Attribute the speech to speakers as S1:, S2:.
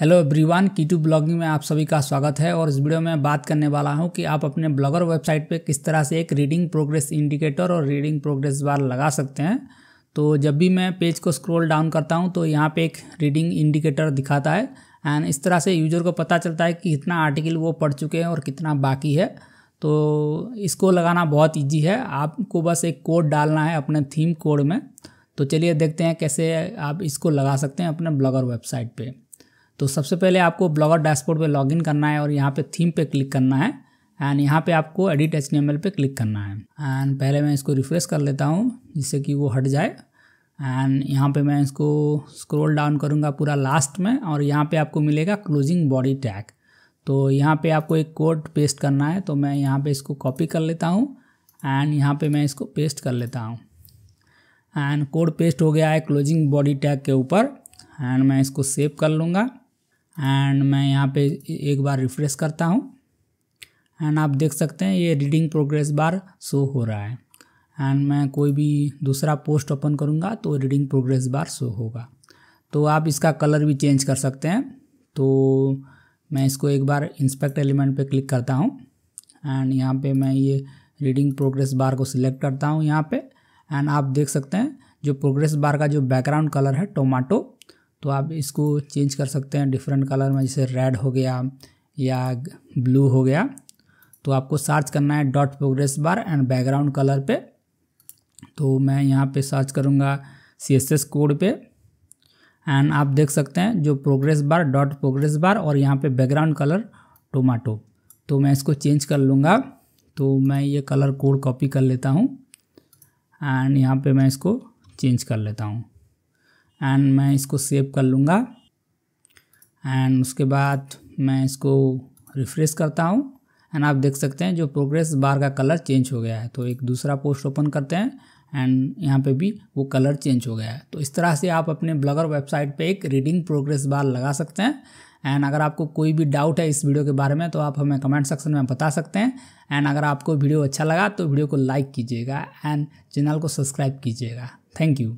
S1: hello everyone keto blogging में आप सभी का स्वागत है और इस वीडियो में बात करने वाला हूं कि आप अपने ब्लॉगर वेबसाइट पे किस तरह से एक रीडिंग प्रोग्रेस इंडिकेटर और रीडिंग प्रोग्रेस बार लगा सकते हैं तो जब भी मैं पेज को स्क्रॉल डाउन करता हूं तो यहां पे एक रीडिंग इंडिकेटर दिखाता है एंड इस तरह से यूजर को पता चलता है कि कितना आर्टिकल वो पढ़ चुके हैं और कितना बाकी है तो इसको लगाना बहुत ईजी है आपको बस एक कोड डालना है अपने थीम कोड में तो चलिए देखते हैं कैसे आप इसको लगा सकते हैं अपने ब्लॉगर वेबसाइट पर तो सबसे पहले आपको ब्लॉगर डैशबोर्ड पे लॉगिन करना है और यहाँ पे थीम पे क्लिक करना है एंड यहाँ पे आपको एडिट एच पे क्लिक करना है एंड पहले मैं इसको रिफ्रेश कर लेता हूँ जिससे कि वो हट जाए एंड यहाँ पे मैं इसको स्क्रॉल डाउन करूँगा पूरा लास्ट में और यहाँ पे आपको मिलेगा क्लोजिंग बॉडी टैग तो यहाँ पे आपको एक कोड पेस्ट करना है तो मैं यहाँ पे इसको कॉपी कर लेता हूँ एंड यहाँ पे मैं इसको पेस्ट कर लेता हूँ एंड कोड पेस्ट हो गया है क्लोजिंग बॉडी टैग के ऊपर एंड मैं इसको सेव कर लूँगा एंड मैं यहाँ पे एक बार रिफ्रेश करता हूँ एंड आप देख सकते हैं ये रीडिंग प्रोग्रेस बार शो हो रहा है एंड मैं कोई भी दूसरा पोस्ट ओपन करूँगा तो रीडिंग प्रोग्रेस बार शो होगा तो आप इसका कलर भी चेंज कर सकते हैं तो मैं इसको एक बार इंस्पेक्ट एलिमेंट पे क्लिक करता हूँ एंड यहाँ पे मैं ये रीडिंग प्रोग्रेस बार को सिलेक्ट करता हूँ यहाँ पे एंड आप देख सकते हैं जो प्रोग्रेस बार का जो बैकग्राउंड कलर है टोमाटो तो आप इसको चेंज कर सकते हैं डिफरेंट कलर में जैसे रेड हो गया या ब्लू हो गया तो आपको सर्च करना है dot progress bar and background colour पे तो मैं यहाँ पे सर्च करूँगा सी एस एस कोड पे एंड आप देख सकते हैं जो progress bar dot progress bar और यहाँ पे बैकग्राउंड कलर टोमाटो तो मैं इसको चेंज कर लूँगा तो मैं ये कलर कोड कॉपी कर लेता हूँ एंड यहाँ पे मैं इसको चेंज कर लेता हूँ एंड मैं इसको सेव कर लूँगा एंड उसके बाद मैं इसको रिफ्रेश करता हूँ एंड आप देख सकते हैं जो प्रोग्रेस बार का कलर चेंज हो गया है तो एक दूसरा पोस्ट ओपन करते हैं एंड यहाँ पे भी वो कलर चेंज हो गया है तो इस तरह से आप अपने ब्लगर वेबसाइट पे एक रीडिंग प्रोग्रेस बार लगा सकते हैं एंड अगर आपको कोई भी डाउट है इस वीडियो के बारे में तो आप हमें कमेंट सेक्शन में बता सकते हैं एंड अगर आपको वीडियो अच्छा लगा तो वीडियो को लाइक कीजिएगा एंड चैनल को सब्सक्राइब कीजिएगा थैंक यू